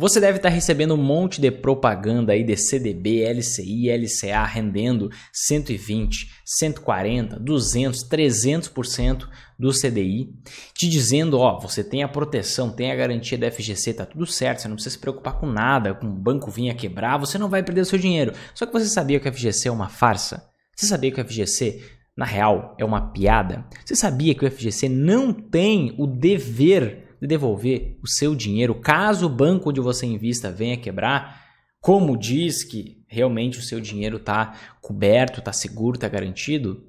Você deve estar recebendo um monte de propaganda aí de CDB, LCI, LCA rendendo 120, 140, 200, 300% do CDI, te dizendo, ó, você tem a proteção, tem a garantia da FGC, tá tudo certo, você não precisa se preocupar com nada, com o banco vinha quebrar, você não vai perder o seu dinheiro. Só que você sabia que a FGC é uma farsa? Você sabia que a FGC na real é uma piada? Você sabia que o FGC não tem o dever de devolver o seu dinheiro caso o banco onde você invista venha quebrar, como diz que realmente o seu dinheiro está coberto, está seguro, está garantido,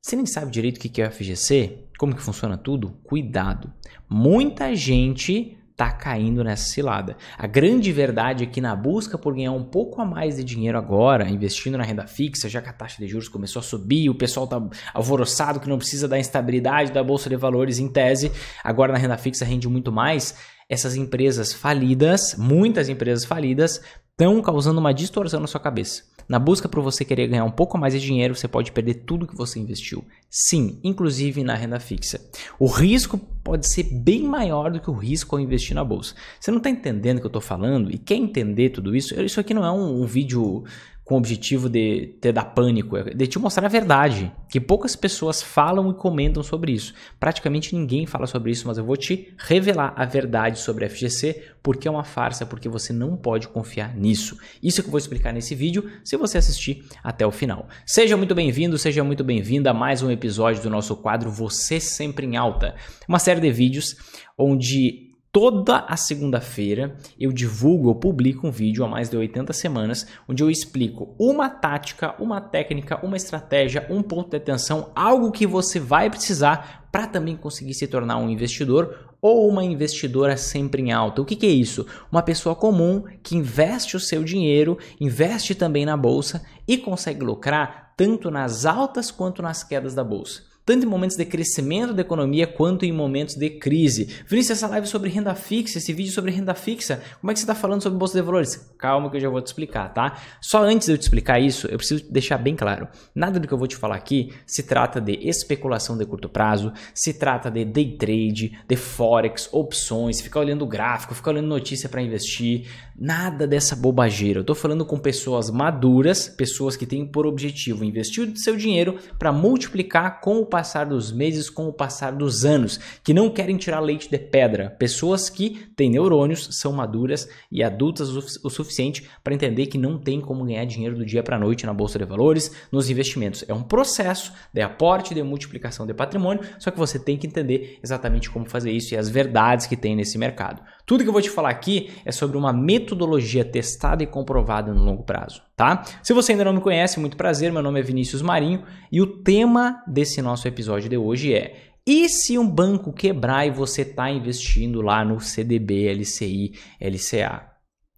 você nem sabe direito o que é o FGC, como que funciona tudo? Cuidado. Muita gente tá caindo nessa cilada. A grande verdade é que na busca por ganhar um pouco a mais de dinheiro agora, investindo na renda fixa, já que a taxa de juros começou a subir, o pessoal tá alvoroçado que não precisa da instabilidade da bolsa de valores em tese, agora na renda fixa rende muito mais essas empresas falidas, muitas empresas falidas, estão causando uma distorção na sua cabeça. Na busca por você querer ganhar um pouco mais de dinheiro, você pode perder tudo que você investiu. Sim, inclusive na renda fixa. O risco pode ser bem maior do que o risco ao investir na bolsa. Você não está entendendo o que eu estou falando e quer entender tudo isso? Isso aqui não é um, um vídeo com o objetivo de ter dar pânico, é de te mostrar a verdade, que poucas pessoas falam e comentam sobre isso. Praticamente ninguém fala sobre isso, mas eu vou te revelar a verdade sobre a FGC, porque é uma farsa, porque você não pode confiar nisso. Isso que eu vou explicar nesse vídeo, se você assistir até o final. Seja muito bem-vindo, seja muito bem-vinda a mais um episódio do nosso quadro Você Sempre em Alta, uma série de vídeos onde Toda a segunda-feira eu divulgo, eu publico um vídeo há mais de 80 semanas, onde eu explico uma tática, uma técnica, uma estratégia, um ponto de atenção, algo que você vai precisar para também conseguir se tornar um investidor ou uma investidora sempre em alta. O que, que, é isso? Uma pessoa comum que investe o seu dinheiro, investe também na bolsa e consegue lucrar tanto nas altas quanto nas quedas da bolsa tanto em momentos de crescimento da economia quanto em momentos de crise. Vinícius, essa live é sobre renda fixa, esse vídeo é sobre renda fixa, como é que você está falando sobre bolsa de valores? Calma que eu já vou te explicar, tá? Só antes de eu te explicar isso, eu preciso deixar bem claro: nada do que eu vou te falar aqui se trata de especulação de curto prazo, se trata de day trade, de forex, opções, ficar olhando gráfico, ficar olhando notícia para investir. Nada dessa bobageira. Eu estou falando com pessoas maduras, pessoas que têm por objetivo investir o seu dinheiro para multiplicar com o passar dos meses, com o passar dos anos, que não querem tirar leite de pedra. Pessoas que têm neurônios, são maduras e adultas o suficiente para entender que não tem como ganhar dinheiro do dia para a noite na bolsa de valores, nos investimentos. É um processo de aporte, de multiplicação de patrimônio, só que você tem que entender exatamente como fazer isso e as verdades que tem nesse mercado. Tudo que eu vou te falar aqui é sobre uma metodologia testada e comprovada no longo prazo, tá? Se você ainda não me conhece, muito prazer, meu nome é Vinícius Marinho e o tema desse nosso episódio de hoje é e se um banco quebrar e você está investindo lá no CDB, LCI, LCA?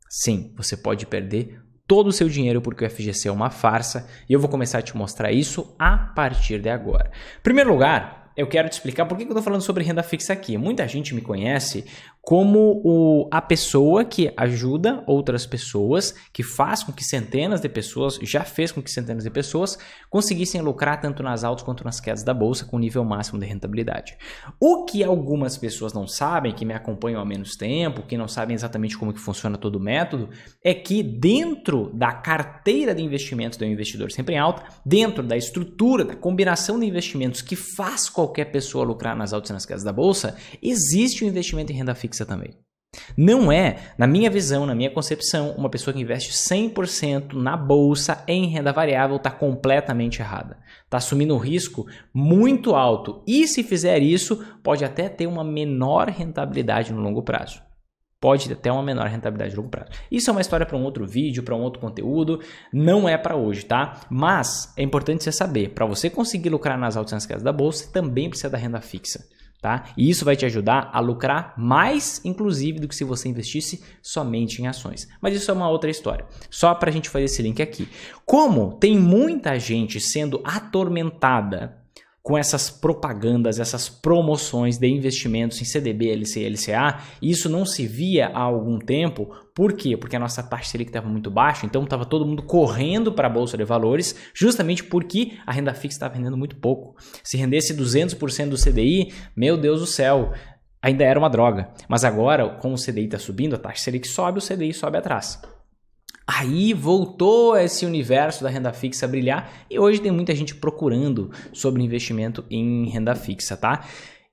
Sim, você pode perder todo o seu dinheiro porque o FGC é uma farsa e eu vou começar a te mostrar isso a partir de agora. Em primeiro lugar, eu quero te explicar por que eu estou falando sobre renda fixa aqui. Muita gente me conhece como o, a pessoa que ajuda outras pessoas, que faz com que centenas de pessoas, já fez com que centenas de pessoas conseguissem lucrar tanto nas altas quanto nas quedas da bolsa com nível máximo de rentabilidade. O que algumas pessoas não sabem, que me acompanham há menos tempo, que não sabem exatamente como que funciona todo o método, é que dentro da carteira de investimentos do investidor sempre em alta, dentro da estrutura, da combinação de investimentos que faz qualquer pessoa lucrar nas altas e nas quedas da bolsa, existe o um investimento em renda fixa fixa também. Tá não é, na minha visão, na minha concepção, uma pessoa que investe 100% na bolsa em renda variável está completamente errada. Está assumindo um risco muito alto e, se fizer isso, pode até ter uma menor rentabilidade no longo prazo. Pode ter até uma menor rentabilidade no longo prazo. Isso é uma história para um outro vídeo, para um outro conteúdo, não é para hoje, tá? Mas é importante você saber: para você conseguir lucrar nas altas e nas quedas da bolsa, você também precisa da renda fixa. Tá? E isso vai te ajudar a lucrar mais, inclusive, do que se você investisse somente em ações. Mas isso é uma outra história. Só para a gente fazer esse link aqui. Como tem muita gente sendo atormentada com essas propagandas, essas promoções de investimentos em CDB, LC e LCA. E isso não se via há algum tempo. Por quê? Porque a nossa taxa Selic estava muito baixa, então estava todo mundo correndo para a Bolsa de Valores, justamente porque a renda fixa estava rendendo muito pouco. Se rendesse 200% do CDI, meu Deus do céu, ainda era uma droga. Mas agora, como o CDI está subindo, a taxa Selic sobe, o CDI sobe atrás. Aí voltou esse universo da renda fixa a brilhar e hoje tem muita gente procurando sobre investimento em renda fixa, tá?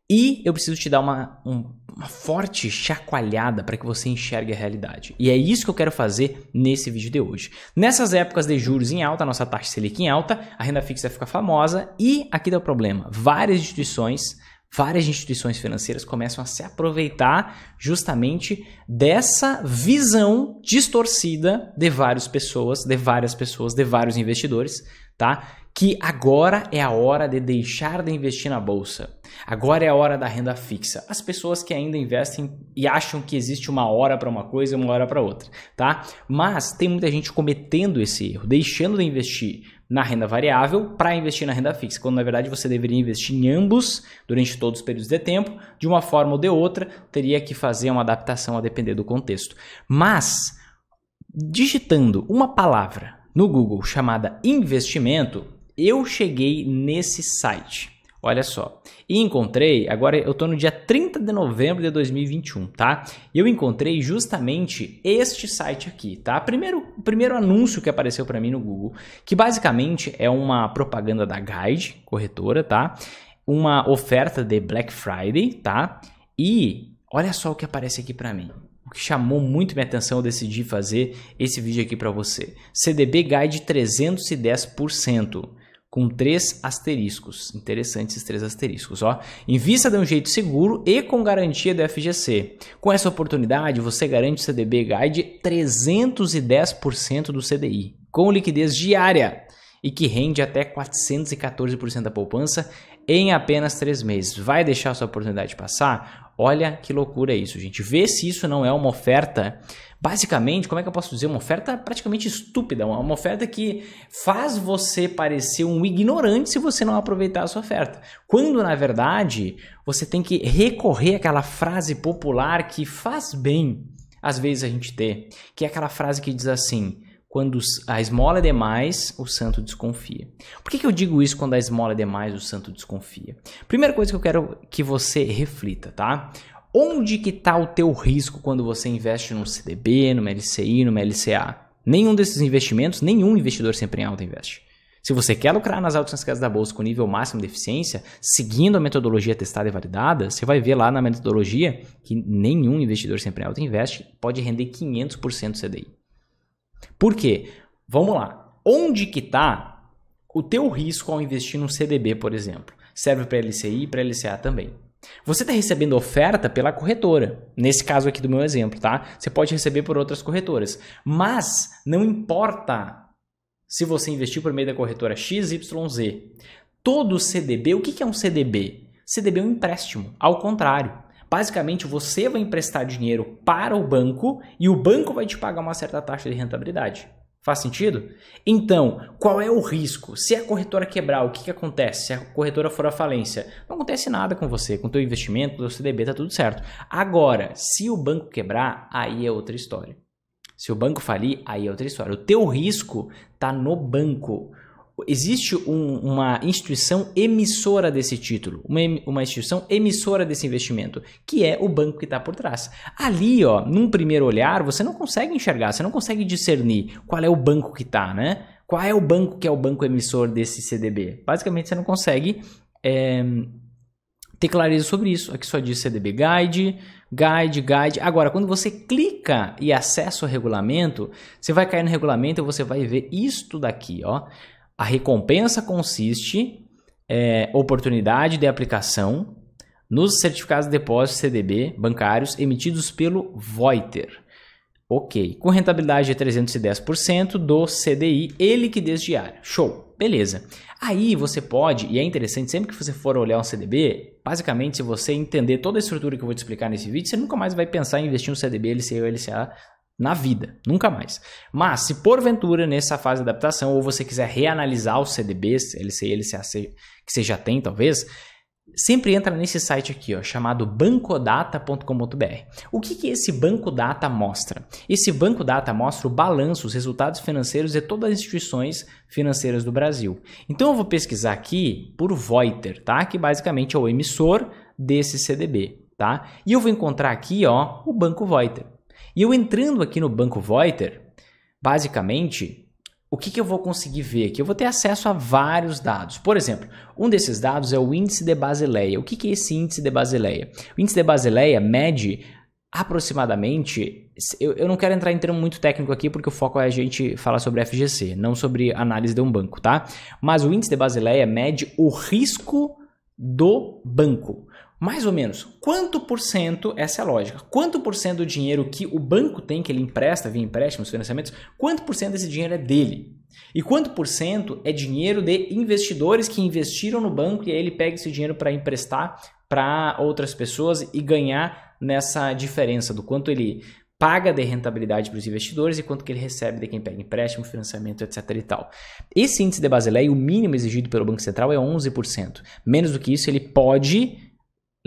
E eu preciso te dar uma, um, uma forte chacoalhada para que você enxergue a realidade. E é isso que eu quero fazer nesse vídeo de hoje. Nessas épocas de juros em alta, nossa taxa Selic em alta, a renda fixa fica famosa e aqui dá tá o problema. Várias instituições várias instituições financeiras começam a se aproveitar justamente dessa visão distorcida de várias pessoas, de várias pessoas, de vários investidores, tá? Que agora é a hora de deixar de investir na bolsa. Agora é a hora da renda fixa. As pessoas que ainda investem e acham que existe uma hora para uma coisa e uma hora para outra, tá? Mas tem muita gente cometendo esse erro, deixando de investir na renda variável para investir na renda fixa, quando na verdade você deveria investir em ambos durante todos os períodos de tempo, de uma forma ou de outra, teria que fazer uma adaptação a depender do contexto. Mas digitando uma palavra no Google chamada investimento, eu cheguei nesse site. Olha só. E encontrei, agora eu estou no dia 30 de novembro de 2021, tá? Eu encontrei justamente este site aqui, tá? Primeiro, primeiro anúncio que apareceu para mim no Google, que basicamente é uma propaganda da Guide, corretora, tá? Uma oferta de Black Friday, tá? E olha só o que aparece aqui para mim. O que chamou muito minha atenção, eu decidi fazer esse vídeo aqui para você. CDB Guide 310% com três asteriscos. Interessantes esses três asteriscos, ó. Invista de um jeito seguro e com garantia do FGC. Com essa oportunidade, você garante o CDB Guide 310% do CDI, com liquidez diária e que rende até 414% da poupança em apenas três meses. Vai deixar sua oportunidade passar? Olha que loucura isso, gente. Vê se isso não é uma oferta basicamente, como é que eu posso dizer? Uma oferta praticamente estúpida, uma oferta que faz você parecer um ignorante se você não aproveitar a sua oferta. Quando, na verdade, você tem que recorrer àquela frase popular que faz bem, às vezes, a gente ter, que é aquela frase que diz assim. Quando a esmola é demais, o santo desconfia. Por que, que eu digo isso quando a esmola é demais, o santo desconfia? Primeira coisa que eu quero que você reflita, tá? Onde que está o teu risco quando você investe num CDB, numa LCI, numa LCA? Nenhum desses investimentos, nenhum investidor sempre em alta investe. Se você quer lucrar nas altas casas da bolsa com nível máximo de eficiência, seguindo a metodologia testada e validada, você vai ver lá na metodologia que nenhum investidor sempre em alta investe pode render 500% CDI. Por quê? Vamos lá. Onde que está o teu risco ao investir num CDB, por exemplo? Serve para LCI e para LCA também. Você está recebendo oferta pela corretora, nesse caso aqui do meu exemplo, tá? Você pode receber por outras corretoras, mas não importa se você investiu por meio da corretora XYZ. Todo CDB, o que é um CDB? CDB é um empréstimo, ao contrário. Basicamente, você vai emprestar dinheiro para o banco e o banco vai te pagar uma certa taxa de rentabilidade. Faz sentido? Então, qual é o risco? Se a corretora quebrar, o que, que acontece? Se a corretora for à falência, não acontece nada com você, com o teu investimento, do CDB, tá tudo certo. Agora, se o banco quebrar, aí é outra história. Se o banco falir, aí é outra história. O teu risco tá no banco existe um, uma instituição emissora desse título, uma, uma instituição emissora desse investimento, que é o banco que está por trás. Ali, ó, num primeiro olhar, você não consegue enxergar, você não consegue discernir qual é o banco que está, né? Qual é o banco que é o banco emissor desse CDB? Basicamente, você não consegue é, ter clareza sobre isso. Aqui só diz CDB Guide, Guide, Guide. Agora, quando você clica e acessa o regulamento, você vai cair no regulamento e você vai ver isto daqui, ó. A recompensa consiste é, oportunidade de aplicação nos certificados de depósito CDB bancários emitidos pelo Voiter. Ok, com rentabilidade de 310% do CDI e liquidez diária. Show, beleza. Aí você pode, e é interessante, sempre que você for olhar um CDB, basicamente se você entender toda a estrutura que eu vou te explicar nesse vídeo, você nunca mais vai pensar em investir um CDB, LCA ou LCA na vida, nunca mais. Mas se porventura nessa fase de adaptação ou você quiser reanalisar os CDBs, LCI, LCAC que você já tem talvez, sempre entra nesse site aqui, ó, chamado bancodata.com.br. O que, que esse banco data mostra? Esse banco data mostra o balanço, os resultados financeiros de todas as instituições financeiras do Brasil. Então eu vou pesquisar aqui por Voiter, tá? Que basicamente é o emissor desse CDB, tá? E eu vou encontrar aqui, ó, o Banco Voiter. E eu entrando aqui no Banco Voiter, basicamente, o que, que eu vou conseguir ver aqui? Eu vou ter acesso a vários dados. Por exemplo, um desses dados é o índice de Basileia. O que, que é esse índice de Basileia? O índice de Basileia mede aproximadamente. Eu, eu, não quero entrar em termo muito técnico aqui, porque o foco é a gente falar sobre FGC, não sobre análise de um banco, tá? Mas o índice de Basileia mede o risco do banco mais ou menos, quanto por cento, essa é a lógica, quanto por cento do dinheiro que o banco tem, que ele empresta via empréstimos, financiamentos, quanto por cento desse dinheiro é dele? E quanto por cento é dinheiro de investidores que investiram no banco e aí ele pega esse dinheiro para emprestar para outras pessoas e ganhar nessa diferença do quanto ele paga de rentabilidade para os investidores e quanto que ele recebe de quem pega empréstimo, financiamento, etc e tal. Esse índice de Basileia, o mínimo exigido pelo Banco Central é 11%. Menos do que isso, ele pode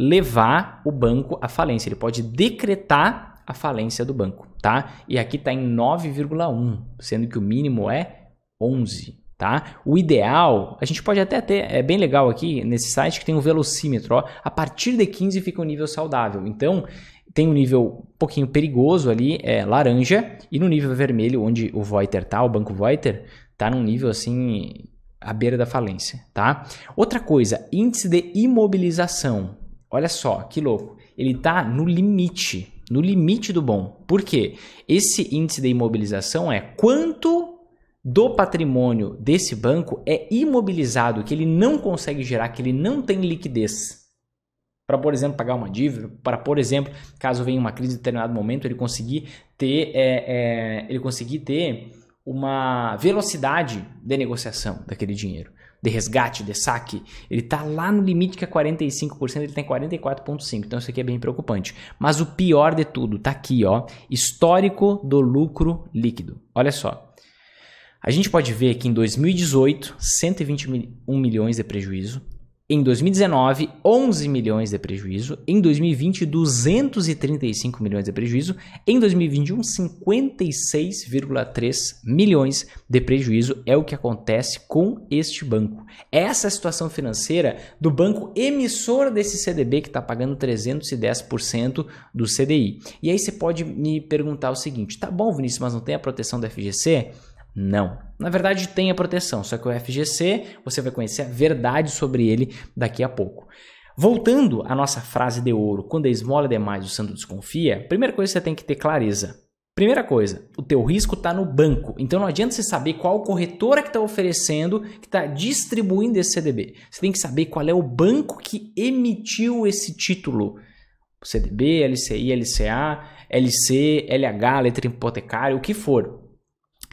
levar o banco à falência, ele pode decretar a falência do banco, tá? E aqui está em 9,1, sendo que o mínimo é 11, tá? O ideal, a gente pode até ter, é bem legal aqui nesse site que tem um velocímetro, ó, a partir de 15 fica um nível saudável. Então, tem um nível um pouquinho perigoso ali, é laranja, e no nível vermelho, onde o Voiter tá, o Banco Voiter, tá num nível assim à beira da falência, tá? Outra coisa, índice de imobilização, Olha só, que louco. Ele está no limite, no limite do bom. Por quê? Esse índice de imobilização é quanto do patrimônio desse banco é imobilizado, que ele não consegue gerar, que ele não tem liquidez. Para, por exemplo, pagar uma dívida, para, por exemplo, caso venha uma crise em determinado momento, ele conseguir ter, é, é, ele conseguir ter uma velocidade de negociação daquele dinheiro de resgate, de saque, ele está lá no limite que é 45%, ele tem 44,5%. Então isso aqui é bem preocupante. Mas o pior de tudo está aqui, ó, histórico do lucro líquido. Olha só. A gente pode ver que em 2018, 121 milhões de prejuízo. Em 2019, 11 milhões de prejuízo. Em 2020, 235 milhões de prejuízo. Em 2021, 56,3 milhões de prejuízo é o que acontece com este banco. É essa é a situação financeira do banco emissor desse CDB que está pagando 310% do CDI. E aí você pode me perguntar o seguinte: tá bom, Vinícius, mas não tem a proteção da FGC? Não. Na verdade, tem a proteção, só que o FGC, você vai conhecer a verdade sobre ele daqui a pouco. Voltando à nossa frase de ouro, quando a é esmola é demais, o santo desconfia, primeira coisa que você tem que ter clareza. Primeira coisa, o teu risco está no banco. Então não adianta você saber qual corretora que está oferecendo, que está distribuindo esse CDB. Você tem que saber qual é o banco que emitiu esse título. CDB, LCI, LCA, LC, LH, letra hipotecária, o que for.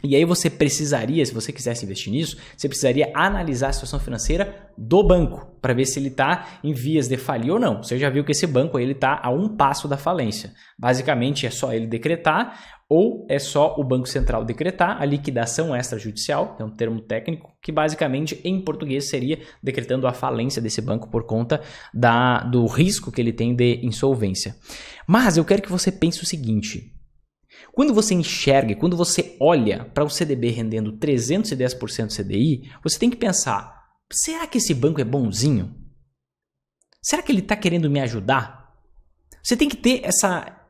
E aí você precisaria, se você quisesse investir nisso, você precisaria analisar a situação financeira do banco para ver se ele está em vias de falir ou não. Você já viu que esse banco ele está a um passo da falência. Basicamente é só ele decretar ou é só o Banco Central decretar a liquidação extrajudicial, é um termo técnico que basicamente em português seria decretando a falência desse banco por conta da, do risco que ele tem de insolvência. Mas eu quero que você pense o seguinte, quando você enxerga, quando você olha para o CDB rendendo 310% CDI, você tem que pensar: será que esse banco é bonzinho? Será que ele está querendo me ajudar? Você tem que ter essa,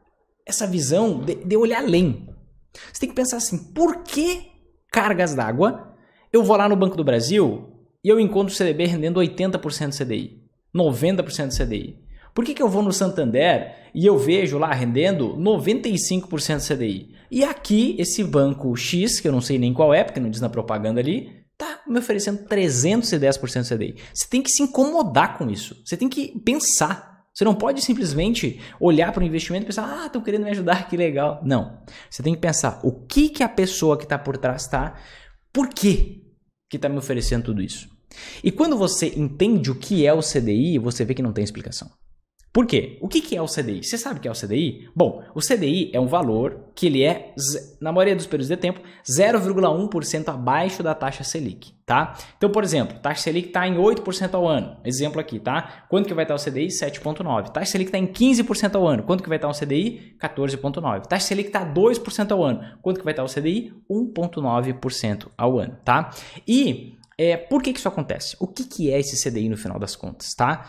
essa visão de, de olhar além. Você tem que pensar assim: por que cargas d'água eu vou lá no Banco do Brasil e eu encontro o CDB rendendo 80% CDI, 90% CDI? Por que, que eu vou no Santander e eu vejo lá rendendo 95% CDI? E aqui esse banco X, que eu não sei nem qual é, porque não diz na propaganda ali, tá me oferecendo 310% CDI. Você tem que se incomodar com isso. Você tem que pensar. Você não pode simplesmente olhar para o investimento e pensar, ah, estão querendo me ajudar, que legal. Não. Você tem que pensar o que, que a pessoa que está por trás está, por quê que está me oferecendo tudo isso. E quando você entende o que é o CDI, você vê que não tem explicação. Por quê? O que, é o CDI? Você sabe o que é o CDI? Bom, o CDI é um valor que ele é, na maioria dos períodos de tempo, 0,1% abaixo da taxa Selic, tá? Então, por exemplo, taxa Selic está em 8% ao ano. Exemplo aqui, tá? Quanto que vai estar o CDI? 7,9%. Taxa Selic está em 15% ao ano. Quanto que vai estar o CDI? 14,9%. Taxa Selic está 2% ao ano. Quanto que vai estar o CDI? 1,9% ao ano, tá? E é, por que, que isso acontece? O que, que é esse CDI no final das contas, tá?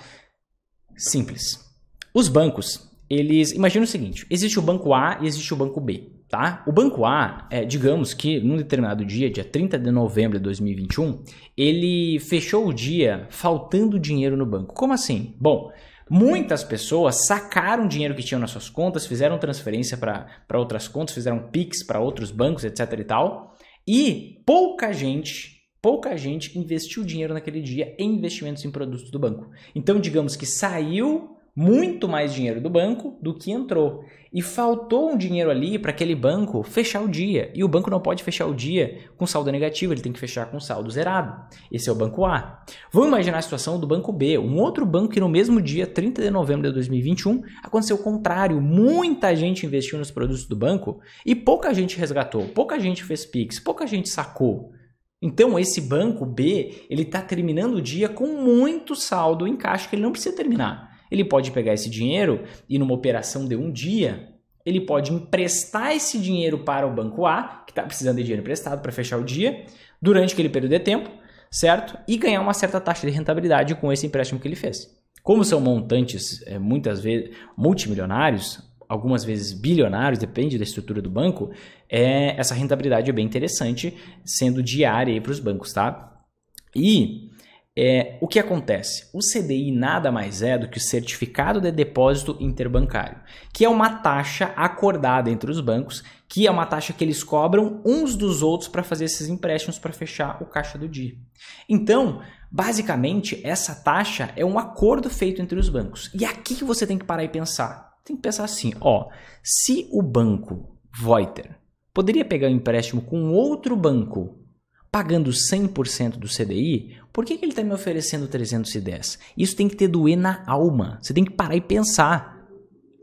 Simples. Os bancos, eles. Imagina o seguinte: existe o banco A e existe o banco B. Tá? O banco A, é, digamos que num determinado dia, dia 30 de novembro de 2021, ele fechou o dia faltando dinheiro no banco. Como assim? Bom, Muitas pessoas sacaram dinheiro que tinham nas suas contas, fizeram transferência para outras contas, fizeram PIX para outros bancos, etc e tal. E pouca gente, pouca gente investiu dinheiro naquele dia em investimentos em produtos do banco. Então, digamos que saiu muito mais dinheiro do banco do que entrou. E faltou um dinheiro ali para aquele banco fechar o dia. E o banco não pode fechar o dia com saldo negativo, ele tem que fechar com saldo zerado. Esse é o banco A. Vamos imaginar a situação do banco B, um outro banco que no mesmo dia, 30 de novembro de 2021, aconteceu o contrário. Muita gente investiu nos produtos do banco e pouca gente resgatou, pouca gente fez Pix, pouca gente sacou. Então esse banco B, ele está terminando o dia com muito saldo em caixa que ele não precisa terminar. Ele pode pegar esse dinheiro e, numa operação de um dia, ele pode emprestar esse dinheiro para o banco A, que está precisando de dinheiro emprestado para fechar o dia, durante aquele período de tempo, certo? E ganhar uma certa taxa de rentabilidade com esse empréstimo que ele fez. Como são montantes, é, muitas vezes, multimilionários, algumas vezes bilionários, depende da estrutura do banco, é, essa rentabilidade é bem interessante, sendo diária para os bancos, tá? E é, o que acontece? O CDI nada mais é do que o Certificado de Depósito Interbancário, que é uma taxa acordada entre os bancos, que é uma taxa que eles cobram uns dos outros para fazer esses empréstimos para fechar o caixa do dia. Então, basicamente, essa taxa é um acordo feito entre os bancos. E aqui que você tem que parar e pensar. Tem que pensar assim, ó, se o banco Voiter poderia pegar um empréstimo com outro banco pagando 100% do CDI, por que, que ele está me oferecendo 310? Isso tem que ter doer na alma. Você tem que parar e pensar.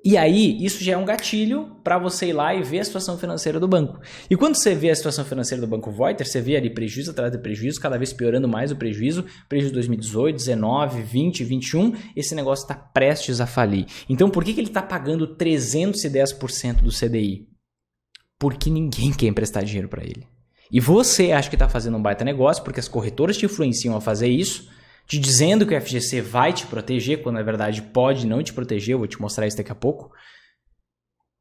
E aí, isso já é um gatilho para você ir lá e ver a situação financeira do banco. E quando você vê a situação financeira do banco Voiter, você vê ali prejuízo atrás de prejuízo, cada vez piorando mais o prejuízo, prejuízo 2018, 19, 20, 21, esse negócio está prestes a falir. Então, por que, que ele está pagando 310% do CDI? Porque ninguém quer emprestar dinheiro para ele. E você acha que está fazendo um baita negócio, porque as corretoras te influenciam a fazer isso, te dizendo que o FGC vai te proteger, quando na verdade pode não te proteger, eu vou te mostrar isso daqui a pouco.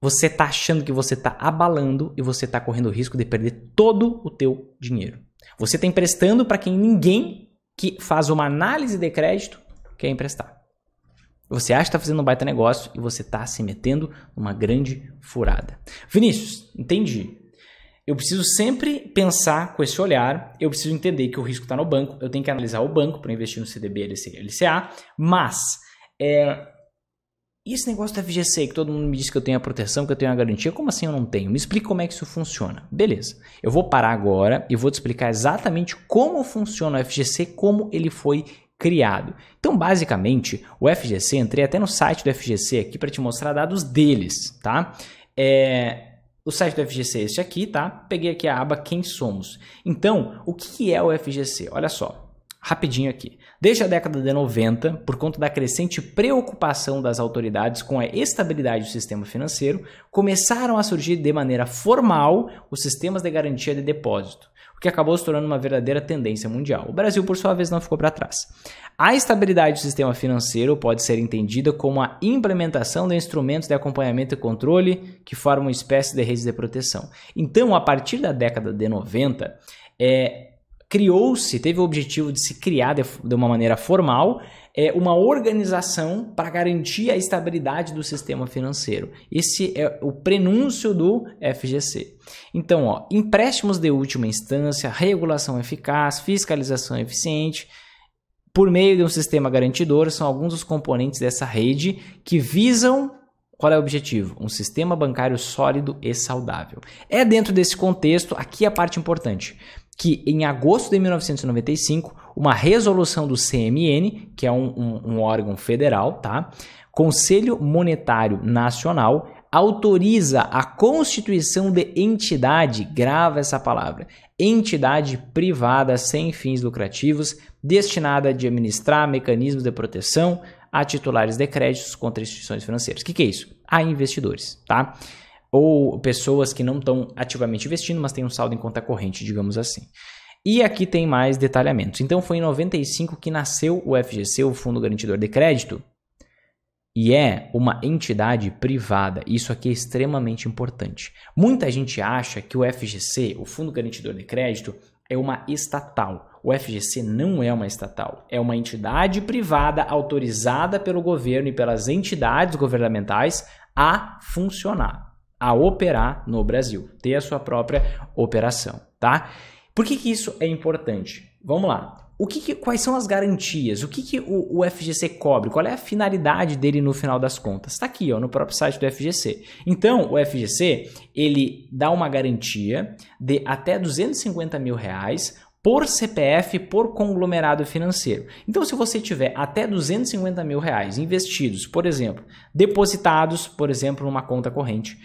Você está achando que você está abalando e você está correndo o risco de perder todo o teu dinheiro. Você está emprestando para quem ninguém que faz uma análise de crédito quer emprestar. Você acha que está fazendo um baita negócio e você está se metendo numa grande furada. Vinícius, entendi. Eu preciso sempre pensar com esse olhar, eu preciso entender que o risco está no banco, eu tenho que analisar o banco para investir no CDB, LC, LCA, mas é, e esse negócio da FGC que todo mundo me diz que eu tenho a proteção, que eu tenho a garantia, como assim eu não tenho? Me explica como é que isso funciona. Beleza, eu vou parar agora e vou te explicar exatamente como funciona o FGC, como ele foi criado. Então, basicamente, o FGC, entrei até no site do FGC aqui para te mostrar dados deles, tá? É, o site do FGC é este aqui, tá? Peguei aqui a aba Quem Somos. Então, o que é o FGC? Olha só, rapidinho aqui. Desde a década de 90, por conta da crescente preocupação das autoridades com a estabilidade do sistema financeiro, começaram a surgir de maneira formal os sistemas de garantia de depósito que acabou se tornando uma verdadeira tendência mundial. O Brasil, por sua vez, não ficou para trás. A estabilidade do sistema financeiro pode ser entendida como a implementação de instrumentos de acompanhamento e controle que formam uma espécie de rede de proteção. Então, a partir da década de 90, é, eh, criou-se, teve o objetivo de se criar de, de uma maneira formal é uma organização para garantir a estabilidade do sistema financeiro. Esse é o prenúncio do FGC. Então, ó, empréstimos de última instância, regulação eficaz, fiscalização eficiente, por meio de um sistema garantidor, são alguns dos componentes dessa rede que visam qual é o objetivo? Um sistema bancário sólido e saudável. É dentro desse contexto, aqui é a parte importante que em agosto de 1995, uma resolução do CMN, que é um, um, um órgão federal, tá? Conselho Monetário Nacional, autoriza a constituição de entidade, grava essa palavra, entidade privada sem fins lucrativos, destinada a administrar mecanismos de proteção a titulares de créditos contra instituições financeiras. O que, que é isso? A investidores, tá? ou pessoas que não estão ativamente investindo, mas têm um saldo em conta corrente, digamos assim. E aqui tem mais detalhamentos. Então foi em 95 que nasceu o FGC, o Fundo Garantidor de Crédito, e é uma entidade privada. Isso aqui é extremamente importante. Muita gente acha que o FGC, o Fundo Garantidor de Crédito, é uma estatal. O FGC não é uma estatal, é uma entidade privada autorizada pelo governo e pelas entidades governamentais a funcionar a operar no Brasil, ter a sua própria operação, tá? Por que, que isso é importante? Vamos lá. O que, que quais são as garantias? O que, que o, o, FGC cobre? Qual é a finalidade dele no final das contas? Está aqui, ó, no próprio site do FGC. Então, o FGC ele dá uma garantia de até 250 mil reais por CPF, por conglomerado financeiro. Então, se você tiver até 250 mil reais investidos, por exemplo, depositados, por exemplo, numa conta corrente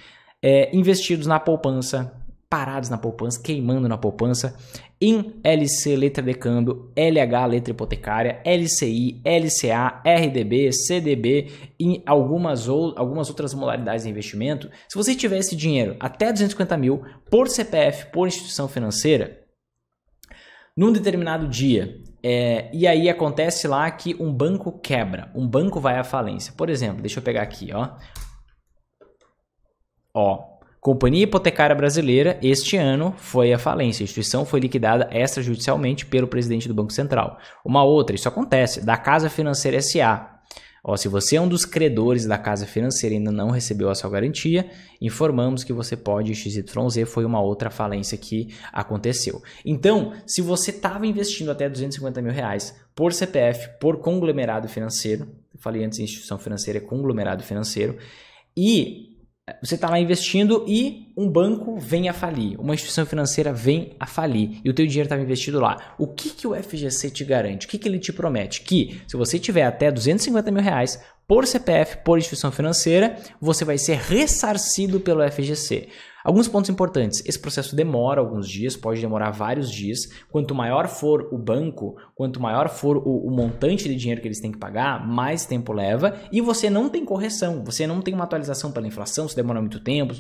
é, investidos na poupança, parados na poupança, queimando na poupança, em LC, letra de câmbio, LH, letra hipotecária, LCI, LCA, RDB, CDB e algumas, ou, algumas outras modalidades de investimento. Se você tiver esse dinheiro até 250 mil por CPF, por instituição financeira, num determinado dia é, e aí acontece lá que um banco quebra, um banco vai à falência. Por exemplo, deixa eu pegar aqui, ó. Ó, Companhia Hipotecária Brasileira, este ano, foi a falência. A instituição foi liquidada extrajudicialmente pelo presidente do Banco Central. Uma outra, isso acontece, da Casa Financeira S.A. Ó, se você é um dos credores da Casa Financeira e ainda não recebeu a sua garantia, informamos que você pode XYZ, foi uma outra falência que aconteceu. Então, se você estava investindo até 250 mil reais por CPF, por conglomerado financeiro, eu falei antes, instituição financeira é conglomerado financeiro, e você está lá investindo e um banco vem a falir, uma instituição financeira vem a falir e o teu dinheiro estava investido lá. O que, que o FGC te garante? O que, que ele te promete? Que se você tiver até 250 mil reais por CPF, por instituição financeira, você vai ser ressarcido pelo FGC. Alguns pontos importantes. Esse processo demora alguns dias, pode demorar vários dias. Quanto maior for o banco, quanto maior for o, o, montante de dinheiro que eles têm que pagar, mais tempo leva. E você não tem correção, você não tem uma atualização pela inflação, se demora muito tempo,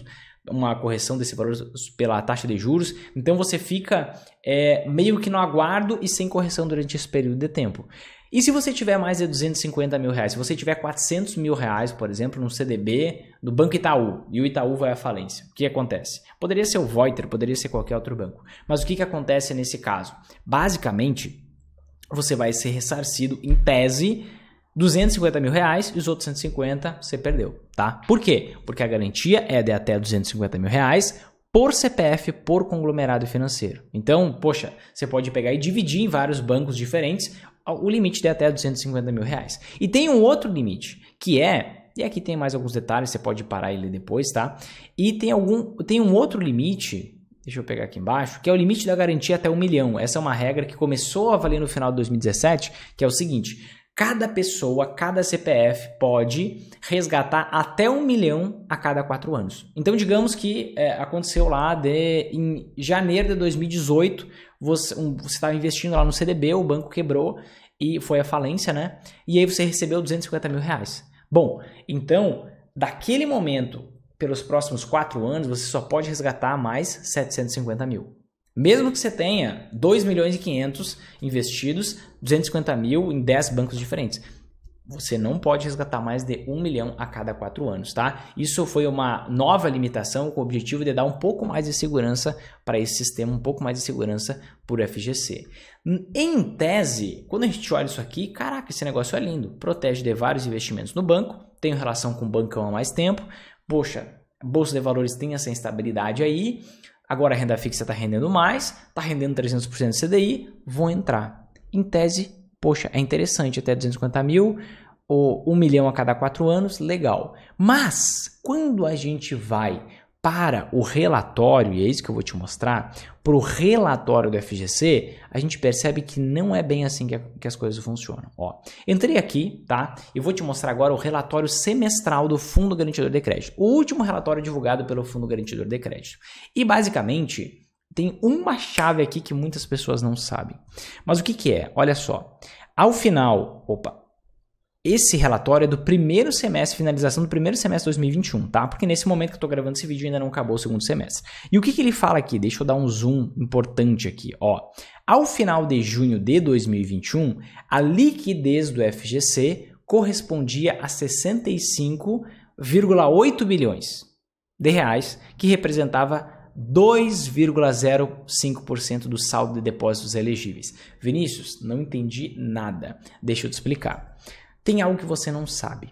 uma correção desse valor pela taxa de juros. Então você fica é, meio que no aguardo e sem correção durante esse período de tempo. E se você tiver mais de 250 mil reais, se você tiver 400 mil reais, por exemplo, no CDB do Banco Itaú, e o Itaú vai à falência, o que acontece? Poderia ser o Voiter, poderia ser qualquer outro banco. Mas o que, que acontece nesse caso? Basicamente, você vai ser ressarcido, em tese, 250 mil reais e os outros 150 você perdeu, tá? Por quê? Porque a garantia é de até 250 mil reais, por CPF, por conglomerado financeiro. Então, poxa, você pode pegar e dividir em vários bancos diferentes, o limite de até 250 mil reais. E tem um outro limite, que é, e aqui tem mais alguns detalhes, você pode parar e ler depois, tá? E tem, algum, tem um outro limite, deixa eu pegar aqui embaixo, que é o limite da garantia até um milhão. Essa é uma regra que começou a valer no final de 2017, que é o seguinte Cada pessoa, cada CPF pode resgatar até um milhão a cada quatro anos. Então, digamos que é, aconteceu lá de, em janeiro de 2018, você um, estava investindo lá no CDB, o banco quebrou e foi a falência, né? E aí você recebeu 250 mil reais. Bom, então, daquele momento, pelos próximos quatro anos, você só pode resgatar mais 750 mil. Mesmo que você tenha 2 milhões e 500 investidos, 250 mil em 10 bancos diferentes. Você não pode resgatar mais de 1 milhão a cada 4 anos, tá? Isso foi uma nova limitação com o objetivo de dar um pouco mais de segurança para esse sistema, um pouco mais de segurança por FGC. Em tese, quando a gente olha isso aqui, caraca, esse negócio é lindo. Protege de vários investimentos no banco, tem relação com o bancão há mais tempo. Poxa, bolsa de valores tem essa instabilidade aí Agora a renda fixa está rendendo mais, está rendendo 300% de CDI, vão entrar. Em tese, poxa, é interessante até 250 mil ou 1 milhão a cada 4 anos, legal. Mas quando a gente vai para o relatório, e é isso que eu vou te mostrar, para o relatório do FGC, a gente percebe que não é bem assim que, a, que, as coisas funcionam. Ó, entrei aqui, tá? E vou te mostrar agora o relatório semestral do Fundo Garantidor de Crédito, o último relatório divulgado pelo Fundo Garantidor de Crédito. E basicamente tem uma chave aqui que muitas pessoas não sabem. Mas o que, que é? Olha só. Ao final, opa, esse relatório é do primeiro semestre, finalização do primeiro semestre de 2021, tá? Porque nesse momento que eu tô gravando esse vídeo ainda não acabou o segundo semestre. E o que, que ele fala aqui? Deixa eu dar um zoom importante aqui, ó. Ao final de junho de 2021, a liquidez do FGC correspondia a 65,8 bilhões de reais, que representava 2,05% do saldo de depósitos elegíveis. Vinícius, não entendi nada. Deixa eu te explicar tem algo que você não sabe.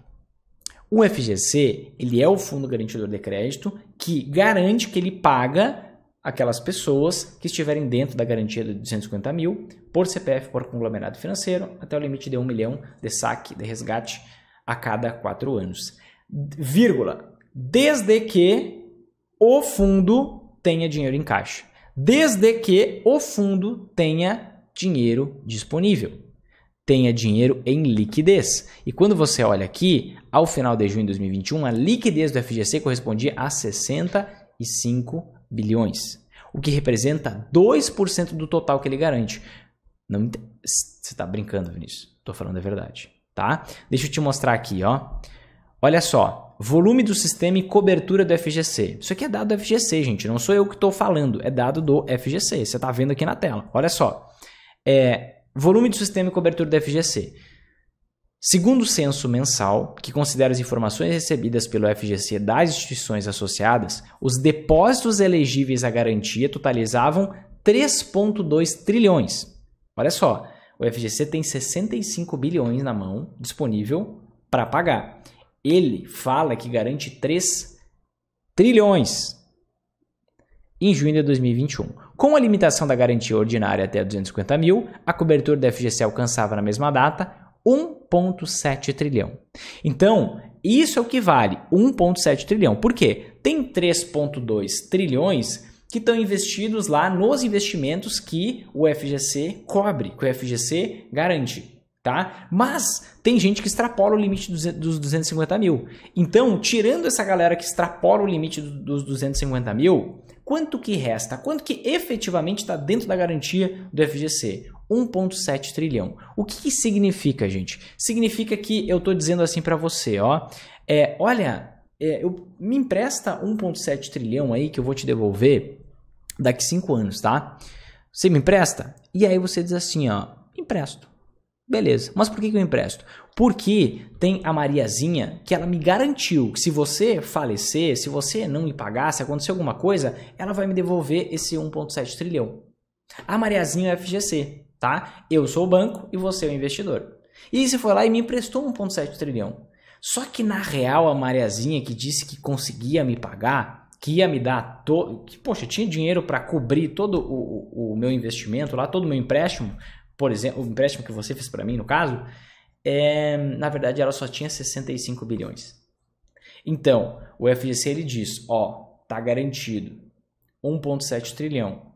O FGC, ele é o Fundo Garantidor de Crédito que garante que ele paga aquelas pessoas que estiverem dentro da garantia de 250 mil por CPF, por conglomerado financeiro, até o limite de 1 milhão de saque, de resgate a cada quatro anos. Vírgula. Desde que o fundo tenha dinheiro em caixa. Desde que o fundo tenha dinheiro disponível tenha dinheiro em liquidez. E quando você olha aqui, ao final de junho de 2021, a liquidez do FGC correspondia a 65 bilhões, o que representa 2% do total que ele garante. Não, você está brincando, Vinícius. Estou falando a verdade, tá? Deixa eu te mostrar aqui, ó. Olha só, volume do sistema e cobertura do FGC. Isso aqui é dado do FGC, gente. Não sou eu que estou falando, é dado do FGC. Você está vendo aqui na tela. Olha só, é Volume do sistema e cobertura do FGC. Segundo o censo mensal, que considera as informações recebidas pelo FGC das instituições associadas, os depósitos elegíveis à garantia totalizavam 3,2 trilhões. Olha só, o FGC tem 65 bilhões na mão disponível para pagar. Ele fala que garante 3 trilhões em junho de 2021. Com a limitação da garantia ordinária até 250 mil, a cobertura da FGC alcançava na mesma data 1,7 trilhão. Então, isso é o que vale 1,7 trilhão. Por quê? Tem 3,2 trilhões que estão investidos lá nos investimentos que o FGC cobre, que o FGC garante. Tá? Mas tem gente que extrapola o limite dos 250 mil. Então, tirando essa galera que extrapola o limite dos 250 mil, quanto que resta, quanto que efetivamente está dentro da garantia do FGC. 1,7 trilhão. O que, que, significa, gente? Significa que eu estou dizendo assim para você, ó, é, olha, é, eu, me empresta 1,7 trilhão aí que eu vou te devolver daqui 5 anos, tá? Você me empresta? E aí você diz assim, ó, empresto. Beleza, mas por que, que eu empresto? Porque tem a Mariazinha que ela me garantiu que se você falecer, se você não me pagar, se acontecer alguma coisa, ela vai me devolver esse 1,7 trilhão. A Mariazinha é o FGC, tá? Eu sou o banco e você é o investidor. E você foi lá e me emprestou 1,7 trilhão. Só que na real a Mariazinha que disse que conseguia me pagar, que ia me dar todo. que Poxa, tinha dinheiro para cobrir todo o, o, o meu investimento lá, todo o meu empréstimo, por exemplo, o empréstimo que você fez para mim, no caso, é, na verdade ela só tinha 65 bilhões. Então, o FGC ele diz, ó, tá garantido 1.7 trilhão.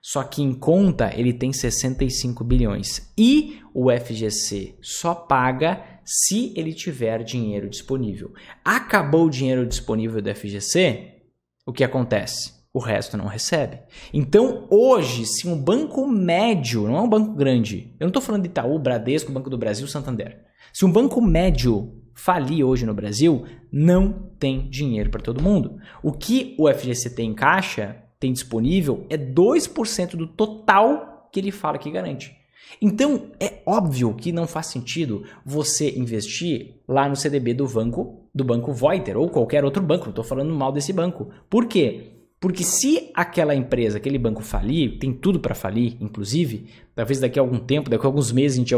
Só que em conta ele tem 65 bilhões e o FGC só paga se ele tiver dinheiro disponível. Acabou o dinheiro disponível do FGC, o que acontece? o resto não recebe. Então, hoje, se um banco médio, não é um banco grande, eu não estou falando de Itaú, Bradesco, Banco do Brasil, Santander. Se um banco médio falir hoje no Brasil, não tem dinheiro para todo mundo. O que o FGC tem em caixa tem disponível é 2% do total que ele fala que garante. Então, é óbvio que não faz sentido você investir lá no CDB do banco, do banco Voiter ou qualquer outro banco, não estou falando mal desse banco. Por quê? Porque se aquela empresa, aquele banco falir, tem tudo para falir, inclusive, talvez daqui a algum tempo, daqui a alguns meses a gente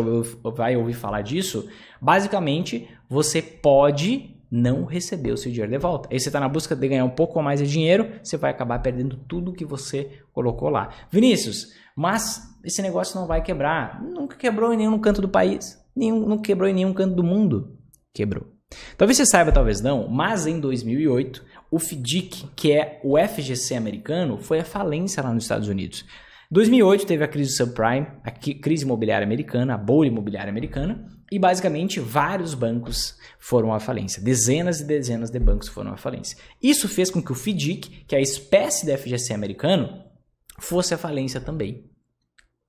vai ouvir falar disso, basicamente você pode não receber o seu dinheiro de volta. Aí você está na busca de ganhar um pouco mais de dinheiro, você vai acabar perdendo tudo que você colocou lá. Vinícius, mas esse negócio não vai quebrar. Nunca quebrou em nenhum canto do país, nenhum, não quebrou em nenhum canto do mundo. Quebrou. Talvez você saiba, talvez não, mas em 2008 o FDIC, que é o FGC americano, foi a falência lá nos Estados Unidos. 2008 teve a crise subprime, a crise imobiliária americana, a bolha imobiliária americana, e basicamente vários bancos foram à falência. Dezenas e dezenas de bancos foram à falência. Isso fez com que o FDIC, que é a espécie do FGC americano, fosse à falência também.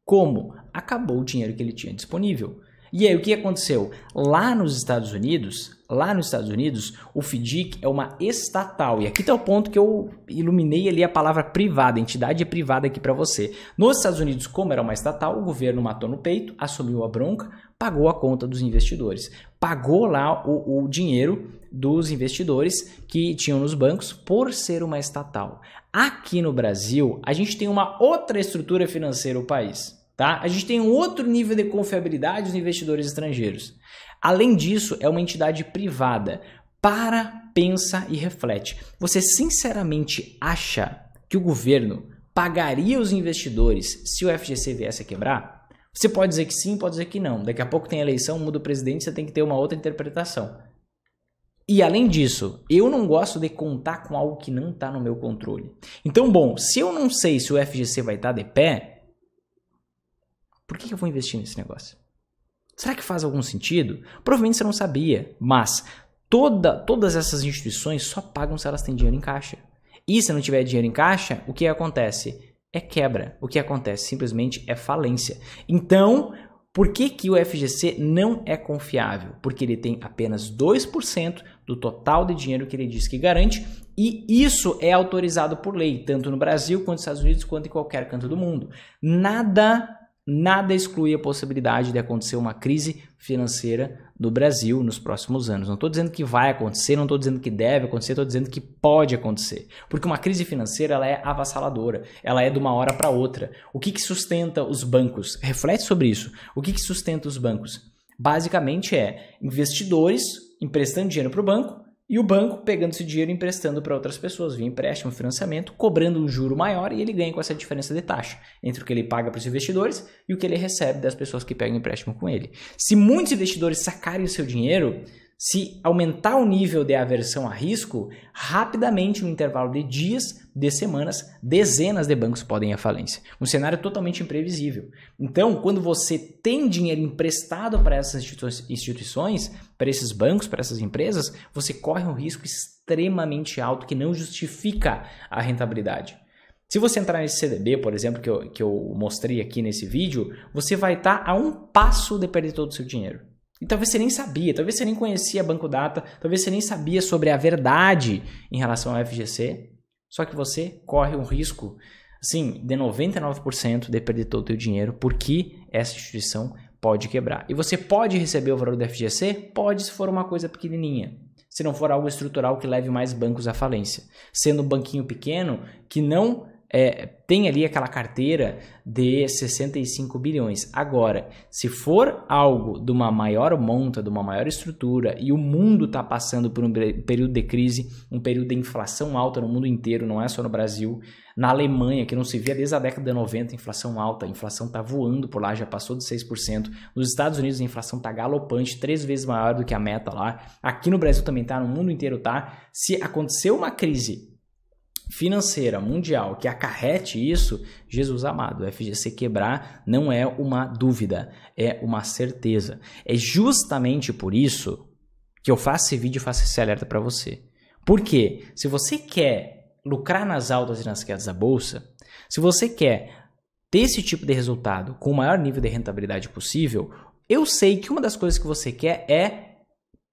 Como? Acabou o dinheiro que ele tinha disponível. E aí o que aconteceu? Lá nos Estados Unidos, lá nos Estados Unidos, o FDIC é uma estatal. E aqui está o ponto que eu iluminei ali a palavra privada, entidade privada aqui para você. Nos Estados Unidos, como era uma estatal, o governo matou no peito, assumiu a bronca, pagou a conta dos investidores. Pagou lá o, o dinheiro dos investidores que tinham nos bancos por ser uma estatal. Aqui no Brasil, a gente tem uma outra estrutura financeira o país. Tá? A gente tem um outro nível de confiabilidade dos investidores estrangeiros. Além disso, é uma entidade privada. Para, pensa e reflete. Você sinceramente acha que o governo pagaria os investidores se o FGC viesse a quebrar? Você pode dizer que sim, pode dizer que não. Daqui a pouco tem eleição, muda o presidente, você tem que ter uma outra interpretação. E além disso, eu não gosto de contar com algo que não está no meu controle. Então, bom, se eu não sei se o FGC vai estar tá de pé, por que eu vou investir nesse negócio? Será que faz algum sentido? Provavelmente você não sabia, mas toda, todas essas instituições só pagam se elas têm dinheiro em caixa. E se não tiver dinheiro em caixa, o que acontece? É quebra. O que acontece simplesmente é falência. Então, por que, que o FGC não é confiável? Porque ele tem apenas 2% do total de dinheiro que ele diz que garante, e isso é autorizado por lei, tanto no Brasil, quanto nos Estados Unidos, quanto em qualquer canto do mundo. Nada nada exclui a possibilidade de acontecer uma crise financeira no Brasil nos próximos anos. Não estou dizendo que vai acontecer, não estou dizendo que deve acontecer, estou dizendo que pode acontecer. Porque uma crise financeira ela é avassaladora, ela é de uma hora para outra. O que, que sustenta os bancos? Reflete sobre isso. O que, que sustenta os bancos? Basicamente é investidores emprestando dinheiro para o banco e o banco pegando esse dinheiro e emprestando para outras pessoas, via empréstimo, financiamento, cobrando um juro maior e ele ganha com essa diferença de taxa entre o que ele paga para os investidores e o que ele recebe das pessoas que pegam empréstimo com ele. Se muitos investidores sacarem o seu dinheiro, se aumentar o nível de aversão a risco, rapidamente, no intervalo de dias, de semanas, dezenas de bancos podem ir à falência. Um cenário totalmente imprevisível. Então, quando você tem dinheiro emprestado para essas instituições, para esses bancos, para essas empresas, você corre um risco extremamente alto que não justifica a rentabilidade. Se você entrar nesse CDB, por exemplo, que eu, que eu mostrei aqui nesse vídeo, você vai estar tá a um passo de perder todo o seu dinheiro. E talvez você nem sabia, talvez você nem conhecia Banco Data, talvez você nem sabia sobre a verdade em relação ao FGC. Só que você corre um risco, assim, de 99% de perder todo o teu dinheiro porque essa instituição pode quebrar. E você pode receber o valor do FGC? Pode, se for uma coisa pequenininha. Se não for algo estrutural que leve mais bancos à falência. Sendo um banquinho pequeno que não é, tem ali aquela carteira de 65 bilhões. Agora, se for algo de uma maior monta, de uma maior estrutura, e o mundo está passando por um período de crise, um período de inflação alta no mundo inteiro, não é só no Brasil, na Alemanha, que não se via desde a década de 90, inflação alta, a inflação está voando por lá, já passou de 6%. Nos Estados Unidos, a inflação está galopante, três vezes maior do que a meta lá. Aqui no Brasil também está, no mundo inteiro está. Se acontecer uma crise financeira mundial que acarrete isso, Jesus amado, o FGC quebrar não é uma dúvida, é uma certeza. É justamente por isso que eu faço esse vídeo e faço esse alerta para você. Porque se você quer lucrar nas altas e nas quedas da bolsa, se você quer ter esse tipo de resultado com o maior nível de rentabilidade possível, eu sei que uma das coisas que você quer é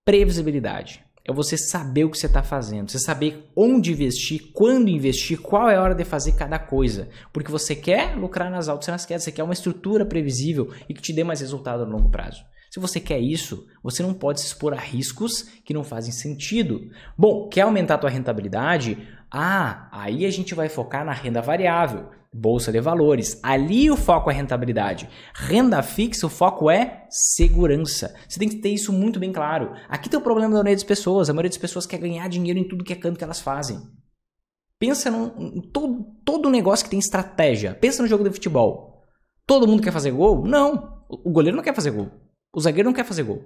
previsibilidade é você saber o que você está fazendo, você saber onde investir, quando investir, qual é a hora de fazer cada coisa. Porque você quer lucrar nas altas e nas quedas, você quer uma estrutura previsível e que te dê mais resultado no longo prazo. Se você quer isso, você não pode se expor a riscos que não fazem sentido. Bom, quer aumentar a tua rentabilidade? Ah, aí a gente vai focar na renda variável bolsa de valores. Ali o foco é rentabilidade. Renda fixa, o foco é segurança. Você tem que ter isso muito bem claro. Aqui tem o problema da maioria das pessoas. A maioria das pessoas quer ganhar dinheiro em tudo que é canto que elas fazem. Pensa num, em todo, todo negócio que tem estratégia. Pensa no jogo de futebol. Todo mundo quer fazer gol? Não. O goleiro não quer fazer gol. O zagueiro não quer fazer gol.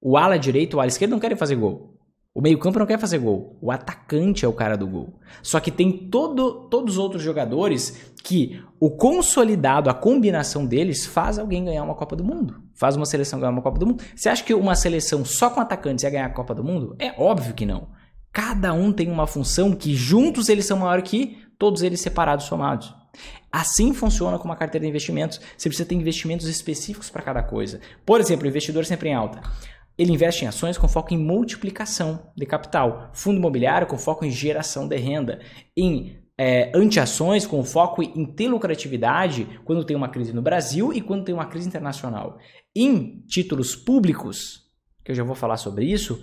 O ala direito, o ala esquerdo não querem fazer gol. O meio-campo não quer fazer gol. O atacante é o cara do gol. Só que tem todo, todos os outros jogadores que o consolidado, a combinação deles, faz alguém ganhar uma Copa do Mundo. Faz uma seleção ganhar uma Copa do Mundo. Você acha que uma seleção só com atacantes ia ganhar a Copa do Mundo? É óbvio que não. Cada um tem uma função que juntos eles são maior que todos eles separados, somados. Assim funciona com uma carteira de investimentos. Você precisa ter investimentos específicos para cada coisa. Por exemplo, investidor sempre em alta. Ele investe em ações com foco em multiplicação de capital, fundo imobiliário com foco em geração de renda, em é, antiações com foco em ter lucratividade quando tem uma crise no Brasil e quando tem uma crise internacional, em títulos públicos, que eu já vou falar sobre isso,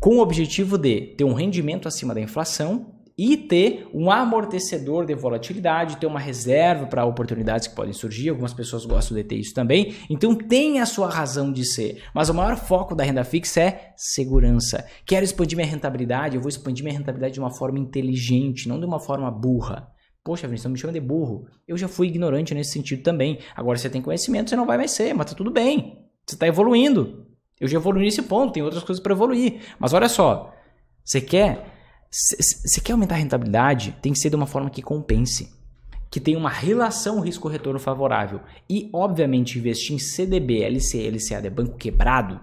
com o objetivo de ter um rendimento acima da inflação e ter um amortecedor de volatilidade, ter uma reserva para oportunidades que podem surgir. Algumas pessoas gostam de ter isso também. Então tem a sua razão de ser, mas o maior foco da renda fixa é segurança. Quero expandir minha rentabilidade, eu vou expandir minha rentabilidade de uma forma inteligente, não de uma forma burra. Poxa, Vinícius, me chama de burro. Eu já fui ignorante nesse sentido também. Agora você tem conhecimento, você não vai mais ser, mas tá tudo bem. Você está evoluindo. Eu já evolui nesse ponto, tem outras coisas para evoluir. Mas olha só, você quer você quer aumentar a rentabilidade? Tem que ser de uma forma que compense, que tenha uma relação risco-retorno favorável. E, obviamente, investir em CDB, LCE, LCA de é banco quebrado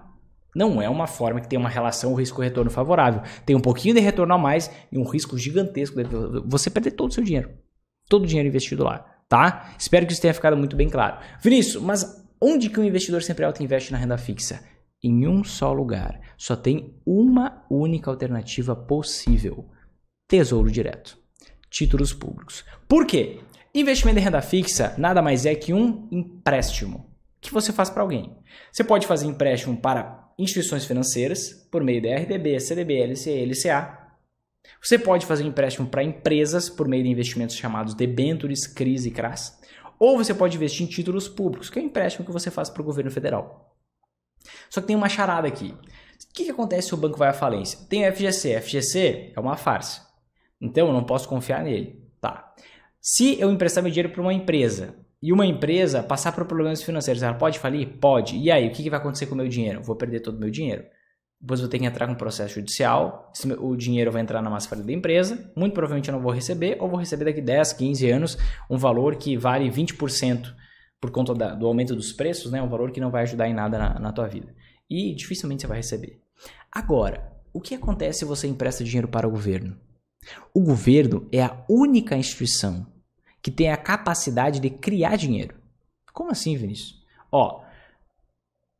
não é uma forma que tem uma relação risco-retorno favorável. Tem um pouquinho de retorno a mais e um risco gigantesco de você perder todo o seu dinheiro. Todo o dinheiro investido lá, tá? Espero que isso tenha ficado muito bem claro. Vinícius, mas onde que o um investidor sempre alto investe na renda fixa? em um só lugar. Só tem uma única alternativa possível: Tesouro Direto. Títulos públicos. Por quê? Investimento em renda fixa nada mais é que um empréstimo que você faz para alguém. Você pode fazer empréstimo para instituições financeiras por meio da RDB, CDB, LCE, LCA. Você pode fazer empréstimo para empresas por meio de investimentos chamados debentures, CRIs e CRAS. Ou você pode investir em títulos públicos, que é o empréstimo que você faz para o governo federal. Só que tem uma charada aqui. O que, que acontece se o banco vai à falência? Tem o FGC. FGC é uma farsa. Então eu não posso confiar nele. Tá. Se eu emprestar meu dinheiro para uma empresa e uma empresa passar por problemas financeiros, ela pode falir? Pode. E aí, o que, que vai acontecer com o meu dinheiro? Vou perder todo o meu dinheiro. Depois vou ter que entrar com um processo judicial. O dinheiro vai entrar na massa falida da empresa. Muito provavelmente eu não vou receber, ou vou receber daqui 10, 15 anos um valor que vale 20% por conta da, do aumento dos preços, né? Um valor que não vai ajudar em nada na, na tua vida. E dificilmente você vai receber. Agora, o que acontece se você empresta dinheiro para o governo? O governo é a única instituição que tem a capacidade de criar dinheiro. Como assim, Vinícius? Ó,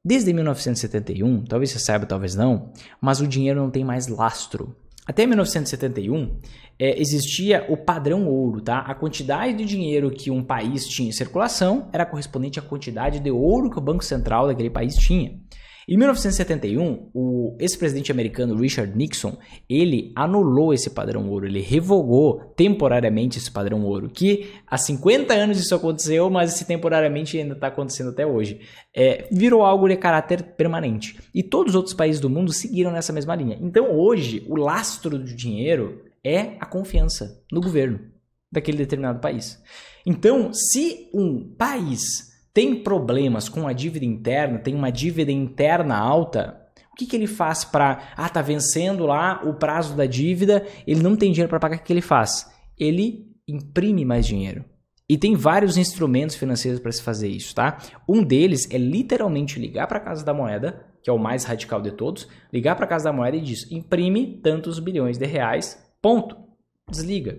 desde 1971, talvez você saiba, talvez não, mas o dinheiro não tem mais lastro. Até 1971, é, existia o padrão ouro, tá? A quantidade de dinheiro que um país tinha em circulação era correspondente à quantidade de ouro que o Banco Central daquele país tinha. Em 1971, o, esse presidente americano Richard Nixon, ele anulou esse padrão ouro, ele revogou temporariamente esse padrão ouro, que há 50 anos isso aconteceu, mas esse temporariamente ainda está acontecendo até hoje. É, virou algo de caráter permanente. E todos os outros países do mundo seguiram nessa mesma linha. Então hoje, o lastro do dinheiro é a confiança no governo daquele determinado país. Então, se um país tem problemas com a dívida interna, tem uma dívida interna alta, o que, que ele faz para. Ah, tá vencendo lá o prazo da dívida, ele não tem dinheiro para pagar, o que, que ele faz? Ele imprime mais dinheiro. E tem vários instrumentos financeiros para se fazer isso, tá? Um deles é literalmente ligar para a Casa da Moeda, que é o mais radical de todos, ligar para a Casa da Moeda e diz: imprime tantos bilhões de reais, ponto. Desliga.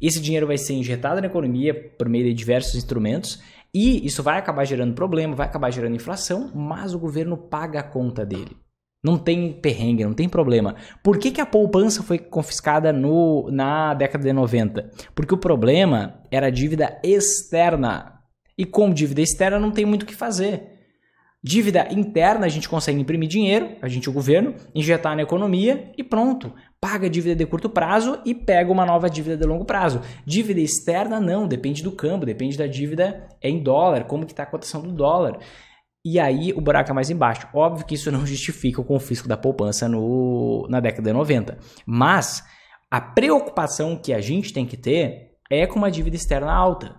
Esse dinheiro vai ser injetado na economia por meio de diversos instrumentos e isso vai acabar gerando problema, vai acabar gerando inflação, mas o governo paga a conta dele. Não tem perrengue, não tem problema. Por que, que a poupança foi confiscada no, na década de 90? Porque o problema era a dívida externa. E com dívida externa não tem muito o que fazer. Dívida interna a gente consegue imprimir dinheiro, a gente, o governo, injetar na economia e pronto paga dívida de curto prazo e pega uma nova dívida de longo prazo. Dívida externa não, depende do câmbio, depende da dívida em dólar, como que está a cotação do dólar. E aí o buraco é mais embaixo. Óbvio que isso não justifica o confisco da poupança no, na década de 90. Mas a preocupação que a gente tem que ter é com uma dívida externa alta.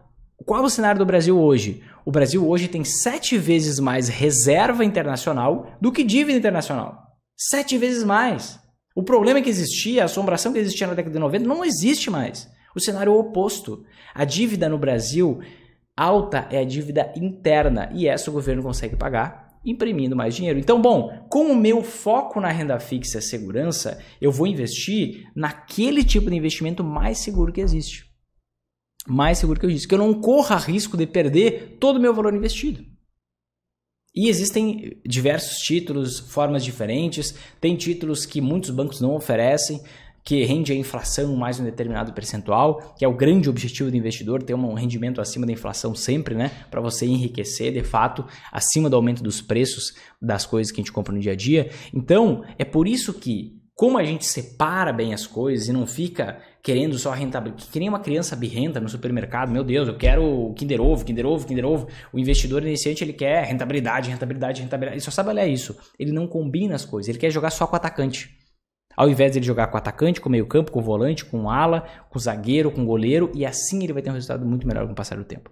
Qual é o cenário do Brasil hoje? O Brasil hoje tem sete vezes mais reserva internacional do que dívida internacional. Sete vezes mais. O problema que existia, a assombração que existia na década de 90, não existe mais. O cenário é o oposto. A dívida no Brasil alta é a dívida interna e essa o governo consegue pagar imprimindo mais dinheiro. Então, bom, com o meu foco na renda fixa segurança, eu vou investir naquele tipo de investimento mais seguro que existe. Mais seguro que eu disse, que eu não corra risco de perder todo o meu valor investido. E existem diversos títulos, formas diferentes. Tem títulos que muitos bancos não oferecem, que rende a inflação mais um determinado percentual, que é o grande objetivo do investidor, ter um rendimento acima da inflação sempre, né? Para você enriquecer, de fato, acima do aumento dos preços das coisas que a gente compra no dia a dia. Então, é por isso que como a gente separa bem as coisas e não fica querendo só rentabilidade, que nem uma criança birrenta no supermercado, meu Deus, eu quero Kinder Ovo, Kinder Ovo, Kinder Ovo. O investidor iniciante ele quer rentabilidade, rentabilidade, rentabilidade. Ele só sabe olhar isso. Ele não combina as coisas, ele quer jogar só com o atacante. Ao invés de ele jogar com o atacante, com o meio-campo, com o volante, com o ala, com o zagueiro, com o goleiro, e assim ele vai ter um resultado muito melhor com o passar do tempo.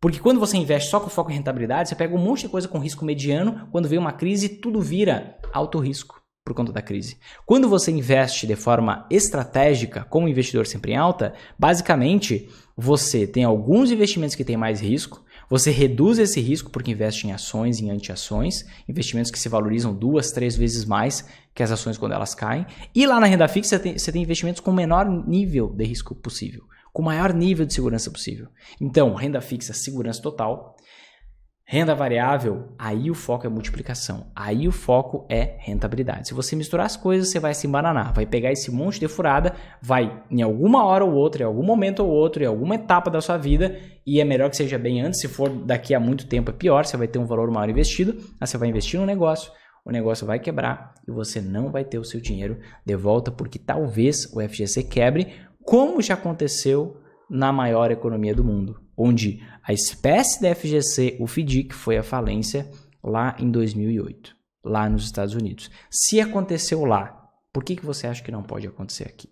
Porque quando você investe só com foco em rentabilidade, você pega um monte de coisa com risco mediano, quando vem uma crise, tudo vira alto risco por conta da crise. Quando você investe de forma estratégica, como investidor sempre em alta, basicamente você tem alguns investimentos que têm mais risco, você reduz esse risco porque investe em ações, em antiações, investimentos que se valorizam duas, três vezes mais que as ações quando elas caem. E lá na renda fixa você tem, você tem investimentos com o menor nível de risco possível, com o maior nível de segurança possível. Então, renda fixa, segurança total. Renda variável, aí o foco é multiplicação, aí o foco é rentabilidade. Se você misturar as coisas, você vai se embananar, vai pegar esse monte de furada, vai em alguma hora ou outra, em algum momento ou outro, em alguma etapa da sua vida, e é melhor que seja bem antes, se for daqui a muito tempo é pior, você vai ter um valor maior investido, mas você vai investir no negócio, o negócio vai quebrar e você não vai ter o seu dinheiro de volta, porque talvez o FGC quebre, como já aconteceu na maior economia do mundo onde a espécie da FGC, o FDIC, foi à falência lá em 2008, lá nos Estados Unidos. Se aconteceu lá, por que, que você acha que não pode acontecer aqui?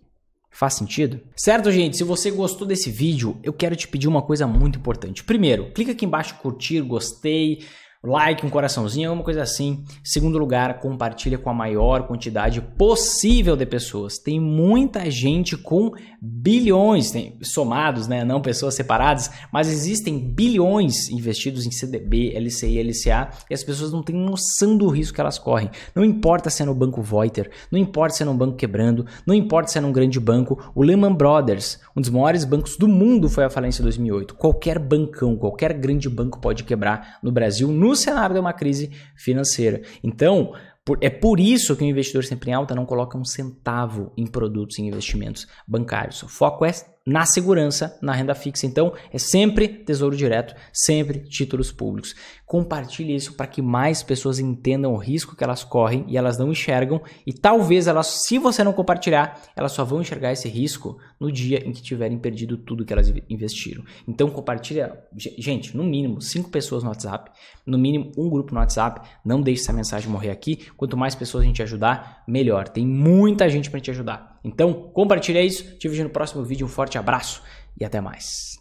Faz sentido? Certo, gente? Se você gostou desse vídeo, eu quero te pedir uma coisa muito importante. Primeiro, clica aqui embaixo, curtir, gostei, like, um coraçãozinho, alguma coisa assim. Segundo lugar, compartilha com a maior quantidade possível de pessoas. Tem muita gente com bilhões, tem, somados, né? Não pessoas separadas, mas existem bilhões investidos em CDB, LCI, LCA e as pessoas não têm noção do risco que elas correm. Não importa se é no banco Voiter, não importa se é num banco quebrando, não importa se é num grande banco. O Lehman Brothers, um dos maiores bancos do mundo, foi à falência em 2008. Qualquer bancão, qualquer grande banco pode quebrar no Brasil no no cenário de uma crise financeira. Então, é por isso que o investidor sempre em alta não coloca um centavo em produtos e investimentos bancários. O foco é na segurança na renda fixa. Então, é sempre tesouro direto, sempre títulos públicos. Compartilhe isso para que mais pessoas entendam o risco que elas correm e elas não enxergam. E talvez elas, se você não compartilhar, elas só vão enxergar esse risco no dia em que tiverem perdido tudo que elas investiram. Então, compartilha, gente, no mínimo cinco pessoas no WhatsApp, no mínimo um grupo no WhatsApp. Não deixe essa mensagem morrer aqui. Quanto mais pessoas a gente ajudar, melhor. Tem muita gente para te ajudar. Então, compartilha isso. Te vejo no próximo vídeo. Um forte abraço e até mais.